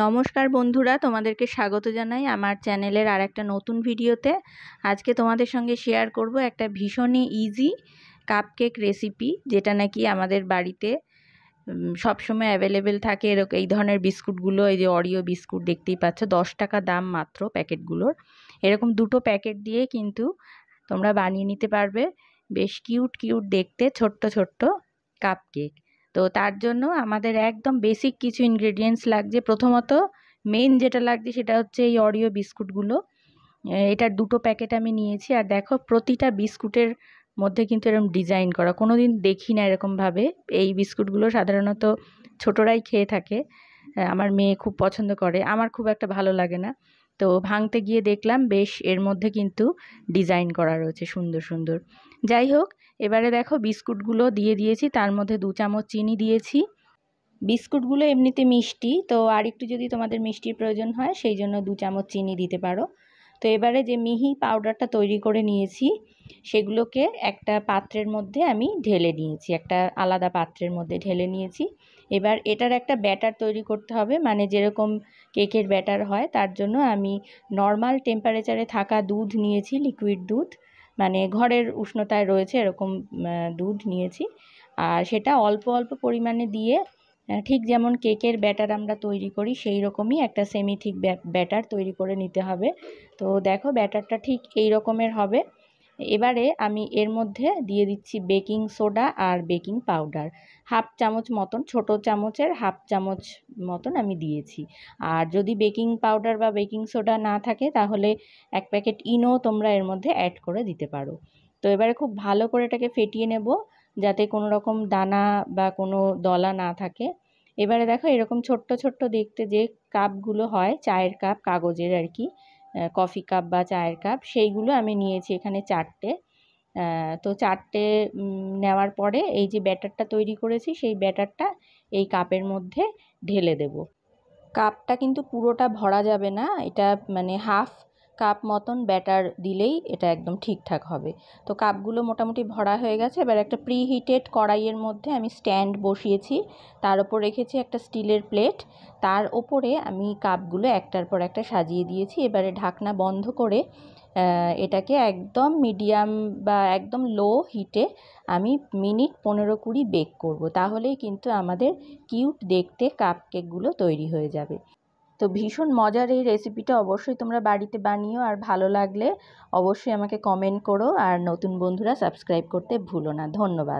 নমস্কার বন্ধুরা তোমাদেরকে স্বাগত জানাই আমার চ্যানেলের আর একটা নতুন ভিডিওতে আজকে তোমাদের সঙ্গে শেয়ার করব একটা ভীষণই ইজি কাপকেক রেসিপি যেটা নাকি আমাদের বাড়িতে সবসময় অ্যাভেলেবেল থাকে এরকম এই ধরনের বিস্কুটগুলো এই যে অরিও বিস্কুট দেখতেই পাচ্ছ দশ টাকা দাম মাত্র প্যাকেটগুলোর এরকম দুটো প্যাকেট দিয়ে কিন্তু তোমরা বানিয়ে নিতে পারবে বেশ কিউট কিউট দেখতে ছোট্ট ছোট্ট কাপকেক তো তার জন্য আমাদের একদম বেসিক কিছু ইনগ্রেডিয়েন্টস লাগছে প্রথমত মেন যেটা লাগছে সেটা হচ্ছে এই অরিও বিস্কুটগুলো এটার দুটো প্যাকেট আমি নিয়েছি আর দেখো প্রতিটা বিস্কুটের মধ্যে কিন্তু এরকম ডিজাইন করা কোনো দিন দেখি না এরকমভাবে এই বিস্কুটগুলো সাধারণত ছোটরাই খেয়ে থাকে আমার মেয়ে খুব পছন্দ করে আমার খুব একটা ভালো লাগে না তো ভাঙতে গিয়ে দেখলাম বেশ এর মধ্যে কিন্তু ডিজাইন করা রয়েছে সুন্দর সুন্দর যাই হোক এবারে দেখো বিস্কুটগুলো দিয়ে দিয়েছি তার মধ্যে দু চামচ চিনি দিয়েছি বিস্কুটগুলো এমনিতে মিষ্টি তো আর একটু যদি তোমাদের মিষ্টির প্রয়োজন হয় সেই জন্য দু চামচ চিনি দিতে পারো তো এবারে যে মিহি পাউডারটা তৈরি করে নিয়েছি সেগুলোকে একটা পাত্রের মধ্যে আমি ঢেলে নিয়েছি একটা আলাদা পাত্রের মধ্যে ঢেলে নিয়েছি এবার এটার একটা ব্যাটার তৈরি করতে হবে মানে যেরকম কেকের ব্যাটার হয় তার জন্য আমি নর্মাল টেম্পারেচারে থাকা দুধ নিয়েছি লিকুইড দুধ মানে ঘরের উষ্ণতায় রয়েছে এরকম দুধ নিয়েছি আর সেটা অল্প অল্প পরিমাণে দিয়ে ঠিক যেমন কেকের ব্যাটার আমরা তৈরি করি সেই রকমই একটা সেমি ঠিক ব্যাটার তৈরি করে নিতে হবে তো দেখো ব্যাটারটা ঠিক এই রকমের হবে এবারে আমি এর মধ্যে দিয়ে দিচ্ছি বেকিং সোডা আর বেকিং পাউডার হাফ চামচ মতন ছোট চামচের হাফ চামচ মতন আমি দিয়েছি আর যদি বেকিং পাউডার বা বেকিং সোডা না থাকে তাহলে এক প্যাকেট ইনো তোমরা এর মধ্যে অ্যাড করে দিতে পারো তো এবারে খুব ভালো করে এটাকে ফেটিয়ে নেব যাতে কোনো রকম দানা বা কোনো দলা না থাকে এবারে দেখো এরকম ছোট্ট ছোট্ট দেখতে যে কাপগুলো হয় চায়ের কাপ কাগজের আর কি কফি কাপ বা চায়ের কাপ সেইগুলো আমি নিয়েছি এখানে চারটে তো চারটে নেওয়ার পরে এই যে ব্যাটারটা তৈরি করেছি সেই ব্যাটারটা এই কাপের মধ্যে ঢেলে দেব কাপটা কিন্তু পুরোটা ভরা যাবে না এটা মানে হাফ কাপ মতন ব্যাটার দিলেই এটা একদম ঠিকঠাক হবে তো কাপগুলো মোটামুটি ভরা হয়ে গেছে এবার একটা প্রিহিটেড কড়াইয়ের মধ্যে আমি স্ট্যান্ড বসিয়েছি তার ওপর রেখেছি একটা স্টিলের প্লেট তার ওপরে আমি কাপগুলো একটার পর একটা সাজিয়ে দিয়েছি এবারে ঢাকনা বন্ধ করে এটাকে একদম মিডিয়াম বা একদম লো হিটে আমি মিনিট পনেরো কুড়ি বেক করব তাহলেই কিন্তু আমাদের কিউট দেখতে কাপ কেকগুলো তৈরি হয়ে যাবে তো ভীষণ মজার এই রেসিপিটা অবশ্যই তোমরা বাড়িতে বানিও আর ভালো লাগলে অবশ্যই আমাকে কমেন্ট করো আর নতুন বন্ধুরা সাবস্ক্রাইব করতে ভুলো না ধন্যবাদ